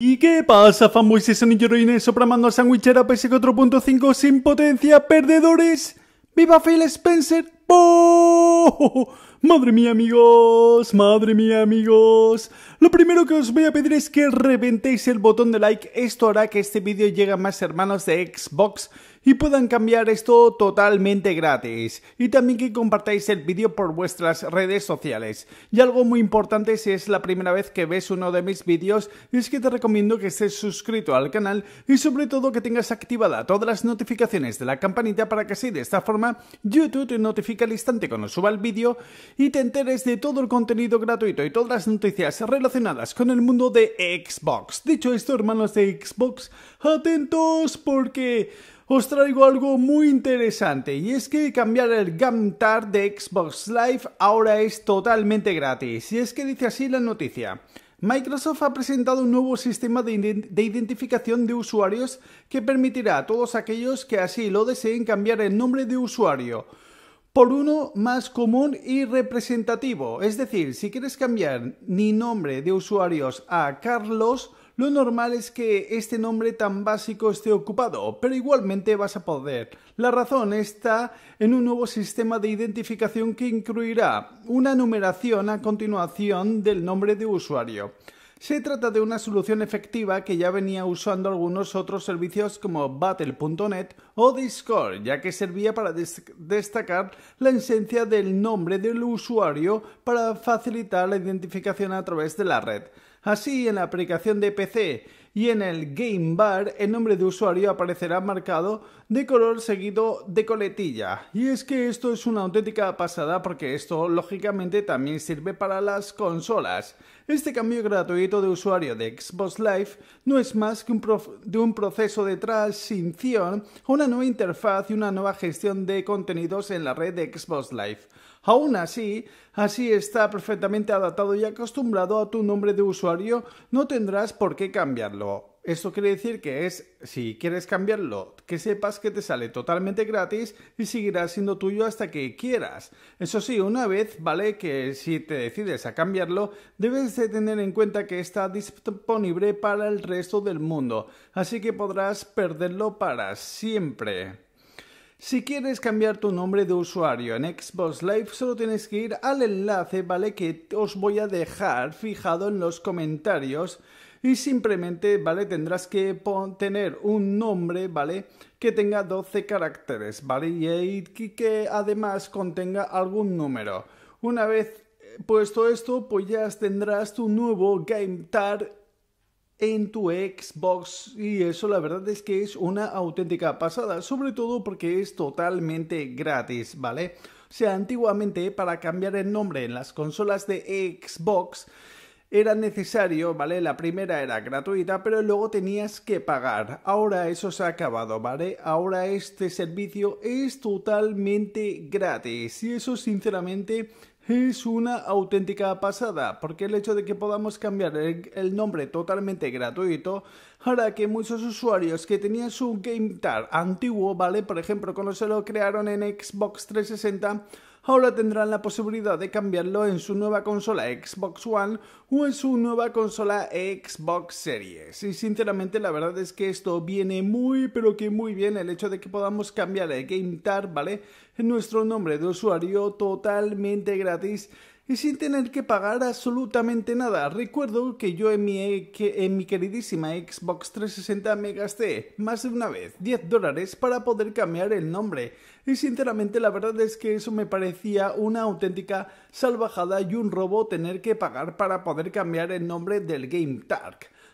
¿Y qué pasa, fanboys y sonilloruines sopramando a sandwichera ps 4.5 sin potencia, perdedores? ¡Viva Phil Spencer! ¡Oh! Madre mía, amigos, madre mía, amigos. Lo primero que os voy a pedir es que reventéis el botón de like. Esto hará que este vídeo llegue a más hermanos de Xbox y puedan cambiar esto totalmente gratis. Y también que compartáis el vídeo por vuestras redes sociales. Y algo muy importante si es la primera vez que ves uno de mis vídeos es que te recomiendo que estés suscrito al canal y sobre todo que tengas activada todas las notificaciones de la campanita para que así de esta forma YouTube te notifique al instante cuando suba el vídeo y te enteres de todo el contenido gratuito y todas las noticias relacionadas con el mundo de Xbox. Dicho esto, hermanos de Xbox, atentos porque os traigo algo muy interesante y es que cambiar el Gamtar de Xbox Live ahora es totalmente gratis. Y es que dice así la noticia. Microsoft ha presentado un nuevo sistema de, de, identificación de usuarios que permitirá a todos aquellos que así lo deseen cambiar el nombre de usuario por uno más común y representativo. Es decir, si quieres cambiar mi nombre de usuarios a Carlos, lo normal es que este nombre tan básico esté ocupado, pero igualmente vas a poder. La razón está en un nuevo sistema de identificación que incluirá una numeración a continuación del nombre de usuario. Se trata de una solución efectiva que ya venía usando algunos otros servicios como Battle.net o Discord, ya que servía para destacar la esencia del nombre del usuario para facilitar la identificación a través de la red. Así, en la aplicación de PC y en el Game Bar, el nombre de usuario aparecerá marcado de color seguido de coletilla. Y es que esto es una auténtica pasada porque esto lógicamente también sirve para las consolas. Este cambio gratuito de usuario de Xbox Live no es más que un, proceso de transición a una nueva interfaz y una nueva gestión de contenidos en la red de Xbox Live. Aún así, así está perfectamente adaptado y acostumbrado a tu nombre de usuario, no tendrás por qué cambiarlo. Esto quiere decir que es, si quieres cambiarlo, que sepas que te sale totalmente gratis y seguirá siendo tuyo hasta que quieras. Eso sí, una vez, vale, que si te decides a cambiarlo, debes de tener en cuenta que está disponible para el resto del mundo, así que podrás perderlo para siempre. Si quieres cambiar tu nombre de usuario en Xbox Live, solo tienes que ir al enlace, ¿vale? Que os voy a dejar fijado en los comentarios y simplemente, ¿vale? Tendrás que tener un nombre, ¿vale? Que tenga 12 caracteres, ¿vale? Y eh, que además contenga algún número. Una vez eh, puesto esto, pues ya tendrás tu nuevo GameTar en tu Xbox y eso la verdad es que es una auténtica pasada, sobre todo porque es totalmente gratis, ¿vale? O sea, antiguamente para cambiar el nombre en las consolas de Xbox era necesario, ¿vale? La primera era gratuita, pero luego tenías que pagar. Ahora eso se ha acabado, ¿vale? Ahora este servicio es totalmente gratis. Y eso, sinceramente, es una auténtica pasada, porque el hecho de que podamos cambiar el, nombre totalmente gratuito hará que muchos usuarios que tenían su GameTar antiguo, ¿vale? Por ejemplo, cuando se lo crearon en Xbox 360, ahora tendrán la posibilidad de cambiarlo en su nueva consola Xbox One o en su nueva consola Xbox Series. Y sinceramente la verdad es que esto viene muy pero que muy bien el hecho de que podamos cambiar el GameTar, ¿vale? En nuestro nombre de usuario totalmente gratis y sin tener que pagar absolutamente nada. Recuerdo que yo en mi, e, queridísima Xbox 360 me gasté más de una vez 10 dólares para poder cambiar el nombre. Y sinceramente la verdad es que eso me parecía una auténtica salvajada y un robo tener que pagar para poder cambiar el nombre del Game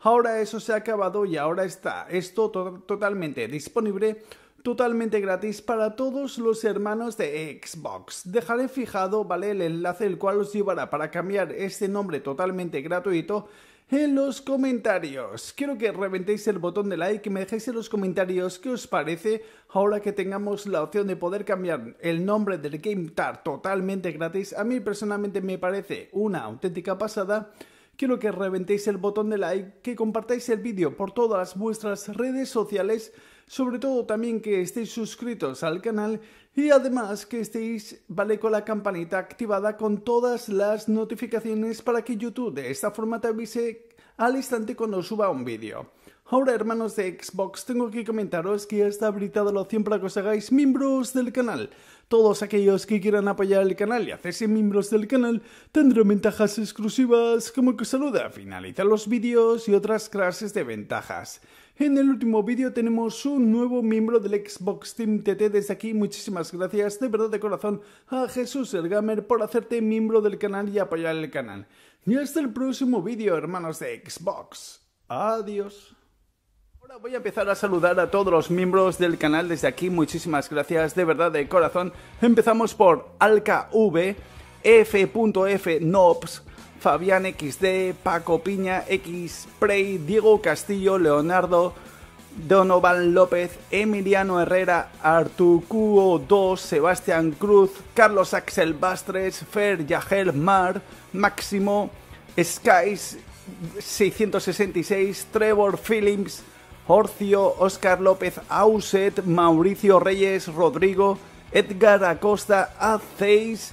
Ahora eso se ha acabado y ahora está esto totalmente disponible totalmente gratis para todos los hermanos de Xbox. Dejaré fijado, ¿vale? El enlace el cual os llevará para cambiar este nombre totalmente gratuito en los comentarios. Quiero que reventéis el botón de like Que me dejéis en los comentarios qué os parece ahora que tengamos la opción de poder cambiar el nombre del GameTar totalmente gratis. A mí personalmente me parece una auténtica pasada. Quiero que reventéis el botón de like, que compartáis el vídeo por todas vuestras redes sociales sobre todo también que estéis suscritos al canal y además que estéis, vale, con la campanita activada con todas las notificaciones para que YouTube de esta forma te avise al instante cuando suba un vídeo. Ahora, hermanos de Xbox, tengo que comentaros que ya está habilitada la opción para que os hagáis miembros del canal. Todos aquellos que quieran apoyar el canal y hacerse miembros del canal tendrán ventajas exclusivas como que saluda, finaliza los vídeos y otras clases de ventajas. En el último vídeo tenemos un nuevo miembro del Xbox Team TT. Desde aquí, muchísimas gracias de verdad de corazón a Jesús el Gamer por hacerte miembro del canal y apoyar el canal. Y hasta el próximo vídeo, hermanos de Xbox. Adiós. Ahora voy a empezar a saludar a todos los miembros del canal. Desde aquí, muchísimas gracias de verdad de corazón. Empezamos por AlkaV, Fabián XD, Paco Piña, x Xprey, Diego Castillo, Leonardo, Donovan López, Emiliano Herrera, Artucuo 2, Sebastián Cruz, Carlos Axel Bastres, Fer Yajel Mar, Máximo, Skies 666, Trevor Phillips, Horcio, Oscar López Auset, Mauricio Reyes, Rodrigo, Edgar Acosta, Aceis.